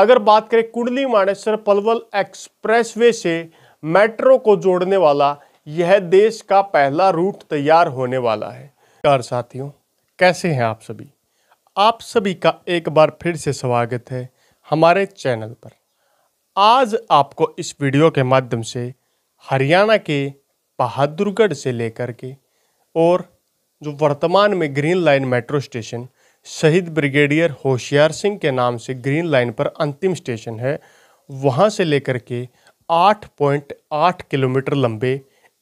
अगर बात करें कुंडली मानेसर पलवल एक्सप्रेसवे से मेट्रो को जोड़ने वाला यह देश का पहला रूट तैयार होने वाला है कार साथियों कैसे हैं आप सभी आप सभी का एक बार फिर से स्वागत है हमारे चैनल पर आज आपको इस वीडियो के माध्यम से हरियाणा के बहादुरगढ़ से लेकर के और जो वर्तमान में green line metro station Shaheed brigadier Hoshiyar Singh के नाम से ग्रीन लाइन पर अंतिम स्टेशन है वहाँ से लेकर के 8.8 किलोमीटर लंबे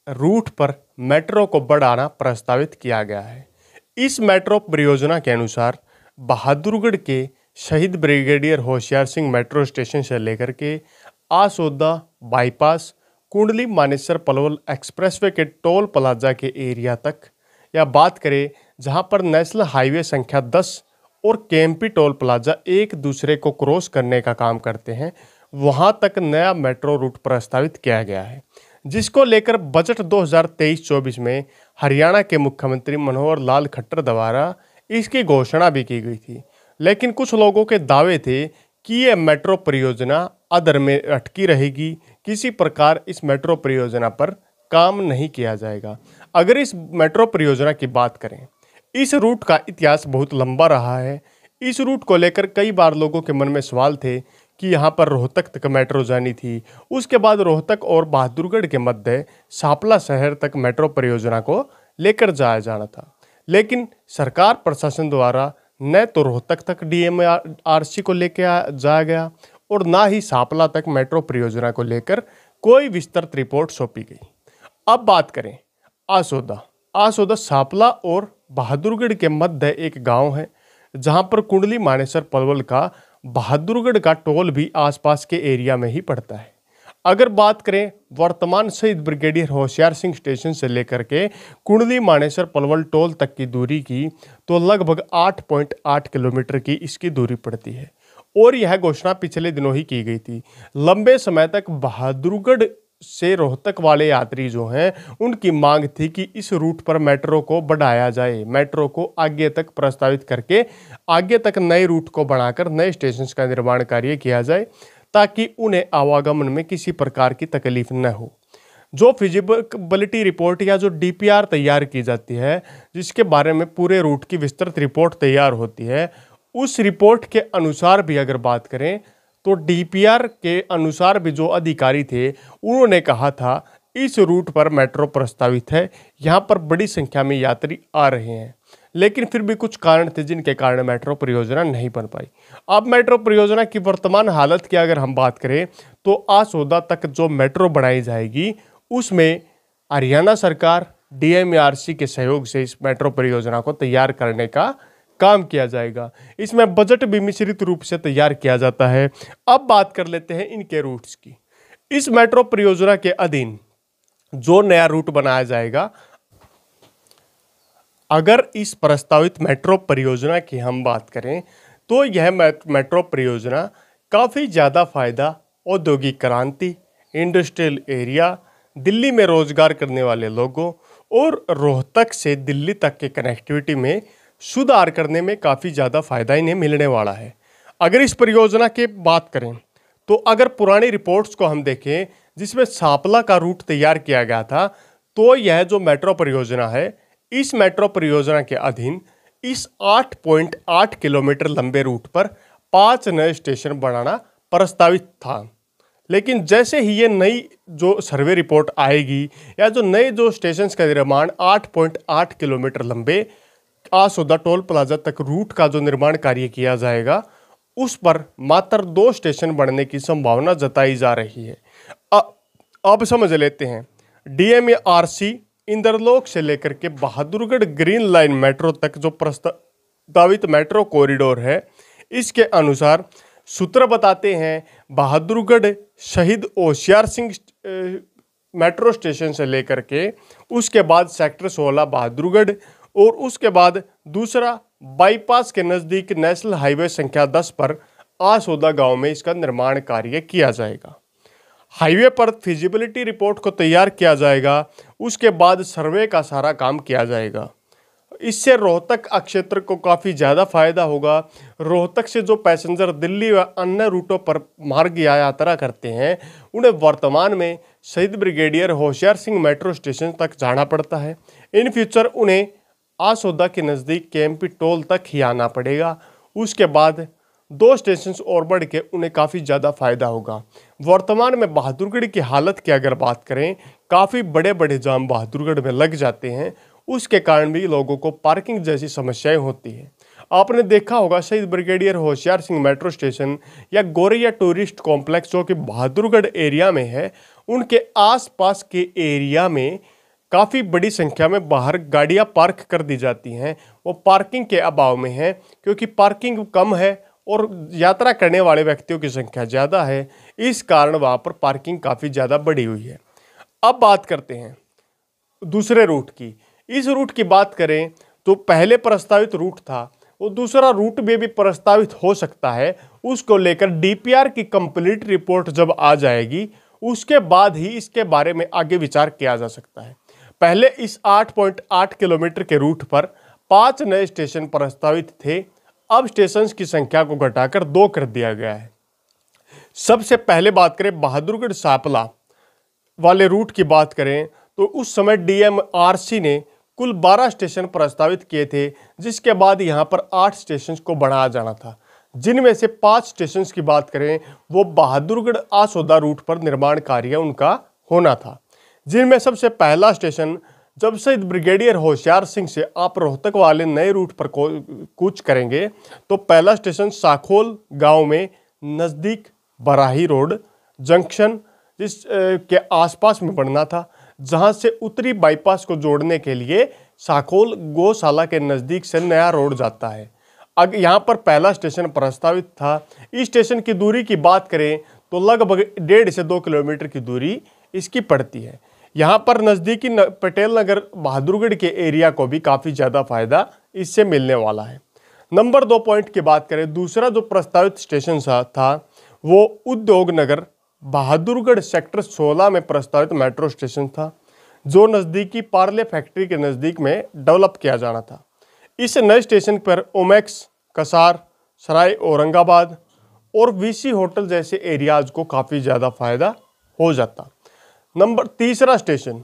रूट पर मेट्रो को बढ़ाना प्रस्तावित किया गया है इस मेट्रो परियोजना के अनुसार बहादुरगढ़ के शहीद brigadier Hoshiyar Singh metro station से लेकर के आसोदा बाईपास कुंडली मानेसर पलवल एक्सप्रेसवे के टोल प्लाजा के एरिया तक या बात करें जहां पर नेशनल हाईवे संख्या 10 और केएमपी टोल प्लाजा एक दूसरे को क्रॉस करने का काम करते हैं वहां तक नया मेट्रो रूट प्रस्तावित किया गया है जिसको लेकर बजट 2023-24 में हरियाणा के मुख्यमंत्री मनोहर लाल खट्टर द्वारा इसकी घोषणा भी की गई थी लेकिन कुछ लोगों के दावे थे कि ये मेट्रो परियोजना अदर में अटकी रहेगी किसी प्रकार इस मेट्रो परियोजना पर काम नहीं किया जाएगा अगर इस मेट्रो परियोजना की बात करें इस रूट का इतिहास बहुत लंबा रहा है इस रूट को लेकर कई बार लोगों के मन में सवाल थे कि यहाँ पर रोहतक तक मेट्रो जानी थी उसके बाद रोहतक और बहादुरगढ़ के मध्य सापला शहर तक मेट्रो परियोजना को लेकर जाया जाना था लेकिन सरकार प्रशासन द्वारा न तो रोहतक तक डी एम को लेकर जाया गया और ना ही सापला तक मेट्रो परियोजना को लेकर कोई विस्तृत रिपोर्ट सौंपी गई अब बात करें आसोदा आसोदा सापला और बहादुरगढ़ के मध्य एक गांव है जहां पर कुंडली मानेसर पलवल का बहादुरगढ़ का टोल भी आसपास के एरिया में ही पड़ता है अगर बात करें वर्तमान शहीद ब्रिगेडियर होशियार सिंह स्टेशन से लेकर के कुंडली मानेसर पलवल टोल तक की दूरी की तो लगभग 8.8 किलोमीटर की इसकी दूरी पड़ती है और यह घोषणा पिछले दिनों ही की गई थी लंबे समय तक बहादुरगढ़ से रोहतक वाले यात्री जो हैं उनकी मांग थी कि इस रूट पर मेट्रो को बढ़ाया जाए मेट्रो को आगे तक प्रस्तावित करके आगे तक नए रूट को बढ़ाकर नए स्टेशन का निर्माण कार्य किया जाए ताकि उन्हें आवागमन में किसी प्रकार की तकलीफ न हो जो फिजिबिलिटी रिपोर्ट या जो डीपीआर तैयार की जाती है जिसके बारे में पूरे रूट की विस्तृत रिपोर्ट तैयार होती है उस रिपोर्ट के अनुसार भी अगर बात करें तो डीपीआर के अनुसार भी जो अधिकारी थे उन्होंने कहा था इस रूट पर मेट्रो प्रस्तावित है यहाँ पर बड़ी संख्या में यात्री आ रहे हैं लेकिन फिर भी कुछ कारण थे जिनके कारण मेट्रो परियोजना नहीं बन पाई अब मेट्रो परियोजना की वर्तमान हालत की अगर हम बात करें तो आसोदा तक जो मेट्रो बनाई जाएगी उसमें हरियाणा सरकार डीएमआरसी के सहयोग से इस मेट्रो परियोजना को तैयार करने का काम किया जाएगा इसमें बजट भी मिश्रित रूप से तैयार किया जाता है अब बात कर लेते हैं इनके रूट्स की इस मेट्रो परियोजना के अधीन जो नया रूट बनाया जाएगा अगर इस प्रस्तावित मेट्रो परियोजना की हम बात करें तो यह मेट्रो परियोजना काफ़ी ज़्यादा फायदा औद्योगिक क्रांति इंडस्ट्रियल एरिया दिल्ली में रोजगार करने वाले लोगों और रोहतक से दिल्ली तक के कनेक्टिविटी में सुधार करने में काफ़ी ज़्यादा फ़ायदा इन्हें मिलने वाला है अगर इस परियोजना की बात करें तो अगर पुरानी रिपोर्ट्स को हम देखें जिसमें सापला का रूट तैयार किया गया था तो यह जो मेट्रो परियोजना है इस मेट्रो परियोजना के अधीन इस 8.8 किलोमीटर लंबे रूट पर पांच नए स्टेशन बनाना प्रस्तावित था लेकिन जैसे ही ये नई जो सर्वे रिपोर्ट आएगी या जो नए जो स्टेशन का निर्माण 8.8 किलोमीटर लंबे आसोदा टोल प्लाजा तक रूट का जो निर्माण कार्य किया जाएगा उस पर मात्र दो स्टेशन बढ़ने की संभावना जताई जा रही है अब समझ लेते हैं डीएमए आरसी इंदरलोक से लेकर के बहादुरगढ़ ग्रीन लाइन मेट्रो तक जो प्रस्तावित मेट्रो कॉरिडोर है इसके अनुसार सूत्र बताते हैं बहादुरगढ़ शहीद होशियार सिंह मेट्रो स्टेशन से लेकर के उसके बाद सेक्टर 16 बहादुरगढ़ और उसके बाद दूसरा बाईपास के नज़दीक नेशनल हाईवे संख्या 10 पर आसोदा गांव में इसका निर्माण कार्य किया जाएगा हाईवे पर फिजिबिलिटी रिपोर्ट को तैयार किया जाएगा उसके बाद सर्वे का सारा काम किया जाएगा इससे रोहतक क्षेत्र को काफ़ी ज़्यादा फायदा होगा रोहतक से जो पैसेंजर दिल्ली व अन्य रूटों पर मार्ग या यात्रा करते हैं उन्हें वर्तमान में शहीद brigadier Hoshiyar Singh metro station तक जाना पड़ता है इन फ्यूचर उन्हें आसोदा के नज़दीक के टोल तक ही आना पड़ेगा उसके बाद दो स्टेशन और बढ़ के उन्हें काफ़ी ज़्यादा फ़ायदा होगा वर्तमान में बहादुरगढ़ की हालत की अगर बात करें काफ़ी बड़े बड़े जाम बहादुरगढ़ में लग जाते हैं उसके कारण भी लोगों को पार्किंग जैसी समस्याएं होती हैं आपने देखा होगा शहीद brigadier Hoshiyar Singh metro station या गोरिया टूरिस्ट कॉम्प्लेक्स जो कि बहादुरगढ़ एरिया में है उनके आसपास के एरिया में काफ़ी बड़ी संख्या में बाहर गाड़ियां पार्क कर दी जाती हैं वो पार्किंग के अभाव में हैं क्योंकि पार्किंग कम है और यात्रा करने वाले व्यक्तियों की संख्या ज़्यादा है इस कारण वहाँ पर पार्किंग काफ़ी ज़्यादा बढ़ी हुई है अब बात करते हैं दूसरे रूट की इस रूट की बात करें तो पहले प्रस्तावित रूट था वो दूसरा रूट में भी प्रस्तावित हो सकता है उसको लेकर डीपीआर की कंप्लीट रिपोर्ट जब आ जाएगी उसके बाद ही इसके बारे में आगे विचार किया जा सकता है पहले इस 8.8 किलोमीटर के रूट पर पाँच नए स्टेशन प्रस्तावित थे अब स्टेशन की संख्या को घटाकर दो कर दिया गया है सबसे पहले बात करें बहादुरगढ़ सापला वाले रूट की बात करें तो उस समय डीएमआरसी ने कुल 12 स्टेशन प्रस्तावित किए थे जिसके बाद यहाँ पर आठ स्टेशन को बढ़ाया जाना था जिनमें से पांच स्टेशन की बात करें वो बहादुरगढ़ आसोदा रूट पर निर्माण कार्य उनका होना था जिनमें सबसे पहला स्टेशन जब शहीद ब्रिगेडियर होशियार सिंह से आप रोहतक वाले नए रूट पर कूच करेंगे तो पहला स्टेशन साखोल गांव में नज़दीक बराही रोड जंक्शन जिस के आसपास में बनना था जहां से उत्तरी बाईपास को जोड़ने के लिए साखोल गौशाला के नज़दीक से नया रोड जाता है अगर यहाँ पर पहला स्टेशन प्रस्तावित था इस स्टेशन की दूरी की बात करें तो लगभग डेढ़ से दो किलोमीटर की दूरी इसकी पड़ती है यहाँ पर नज़दीकी पटेल नगर बहादुरगढ़ के एरिया को भी काफ़ी ज़्यादा फायदा इससे मिलने वाला है नंबर दो पॉइंट की बात करें दूसरा जो प्रस्तावित स्टेशन था वो उद्योग नगर बहादुरगढ़ सेक्टर 16 में प्रस्तावित मेट्रो स्टेशन था जो नज़दीकी पार्ले फैक्ट्री के नज़दीक में डेवलप किया जाना था इस नए स्टेशन पर ओमेक्स कसार सराय औरंगाबाद और वीसी होटल जैसे एरियाज़ को काफ़ी ज़्यादा फ़ायदा हो जाता नंबर तीसरा स्टेशन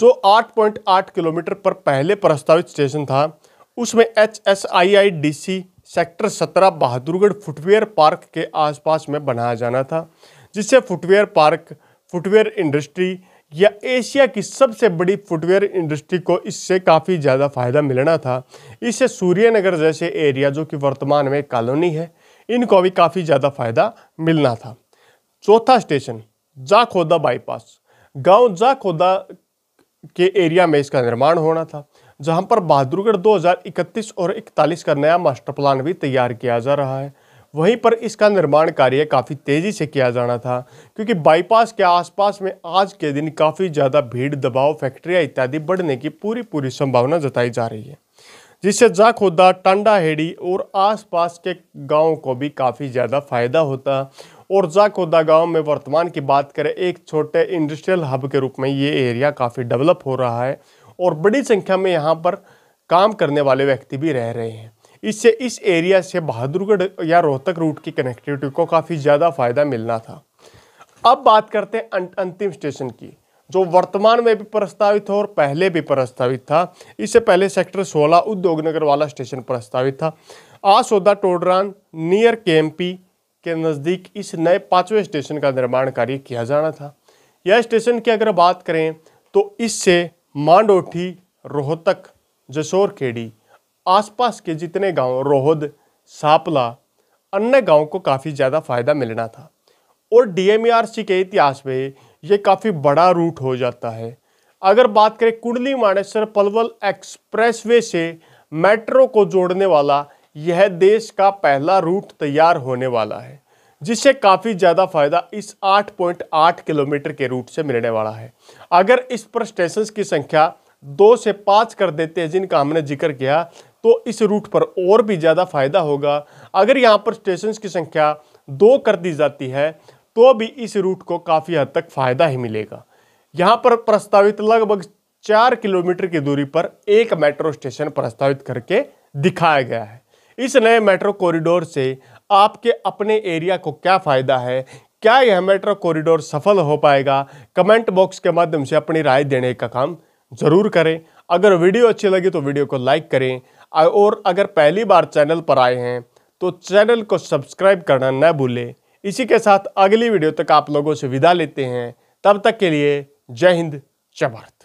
जो 8.8 किलोमीटर पर पहले प्रस्तावित स्टेशन था उसमें H S I I D C sector 17 Bahadurgarh footwear park के आसपास में बनाया जाना था जिससे फुटवेयर पार्क फुटवेयर इंडस्ट्री या एशिया की सबसे बड़ी फुटवेयर इंडस्ट्री को इससे काफ़ी ज़्यादा फ़ायदा मिलना था इससे सूर्यनगर जैसे एरिया जो कि वर्तमान में कॉलोनी है इनको भी काफ़ी ज़्यादा फ़ायदा मिलना था चौथा स्टेशन जाखोदा बाईपास गांव जाखोदा के एरिया में इसका निर्माण होना था जहां पर बहादुरगढ़ 2031 और 41 का नया मास्टर प्लान भी तैयार किया जा रहा है वहीं पर इसका निर्माण कार्य काफ़ी तेज़ी से किया जाना था क्योंकि बाईपास के आसपास में आज के दिन काफ़ी ज़्यादा भीड़ दबाव फैक्ट्रियाँ इत्यादि बढ़ने की पूरी पूरी संभावना जताई जा रही है जिससे जाखोदा टंडा हेड़ी और आसपास के गाँव को भी काफ़ी ज़्यादा फायदा होता और जाकोदा गांव में वर्तमान की बात करें एक छोटे इंडस्ट्रियल हब के रूप में ये एरिया काफ़ी डेवलप हो रहा है और बड़ी संख्या में यहाँ पर काम करने वाले व्यक्ति भी रह रहे हैं इससे इस एरिया से बहादुरगढ़ या रोहतक रूट की कनेक्टिविटी को काफ़ी ज़्यादा फ़ायदा मिलना था अब बात करते हैं अं-, अंतिम स्टेशन की जो वर्तमान में भी प्रस्तावित हो और पहले भी प्रस्तावित था इससे पहले सेक्टर 16 उद्योग नगर वाला स्टेशन प्रस्तावित था आसोदा टोडरान नियर के के नज़दीक इस नए पाँचवें स्टेशन का निर्माण कार्य किया जाना था यह स्टेशन की अगर बात करें तो इससे मांडोठी रोहतक जसोर खेड़ी आसपास के जितने गांव रोहद सापला अन्य गांव को काफ़ी ज़्यादा फ़ायदा मिलना था और डीएमईआरसी e के इतिहास में ये काफ़ी बड़ा रूट हो जाता है अगर बात करें कुंडली मानेसर पलवल एक्सप्रेसवे से मेट्रो को जोड़ने वाला यह देश का पहला रूट तैयार होने वाला है जिससे काफ़ी ज़्यादा फायदा इस 8.8 किलोमीटर के रूट से मिलने वाला है अगर इस पर स्टेशन की संख्या दो से पाँच कर देते हैं जिनका हमने जिक्र किया तो इस रूट पर और भी ज़्यादा फायदा होगा अगर यहाँ पर स्टेशन की संख्या दो कर दी जाती है तो भी इस रूट को काफ़ी हद तक फ़ायदा ही मिलेगा यहाँ पर प्रस्तावित लगभग चार किलोमीटर की दूरी पर एक मेट्रो स्टेशन प्रस्तावित करके दिखाया गया है इस नए मेट्रो कॉरिडोर से आपके अपने एरिया को क्या फ़ायदा है क्या यह मेट्रो कॉरिडोर सफल हो पाएगा कमेंट बॉक्स के माध्यम से अपनी राय देने का काम ज़रूर करें अगर वीडियो अच्छी लगी तो वीडियो को लाइक करें और अगर पहली बार चैनल पर आए हैं तो चैनल को सब्सक्राइब करना न भूलें इसी के साथ अगली वीडियो तक आप लोगों से विदा लेते हैं तब तक के लिए जय हिंद जय भारत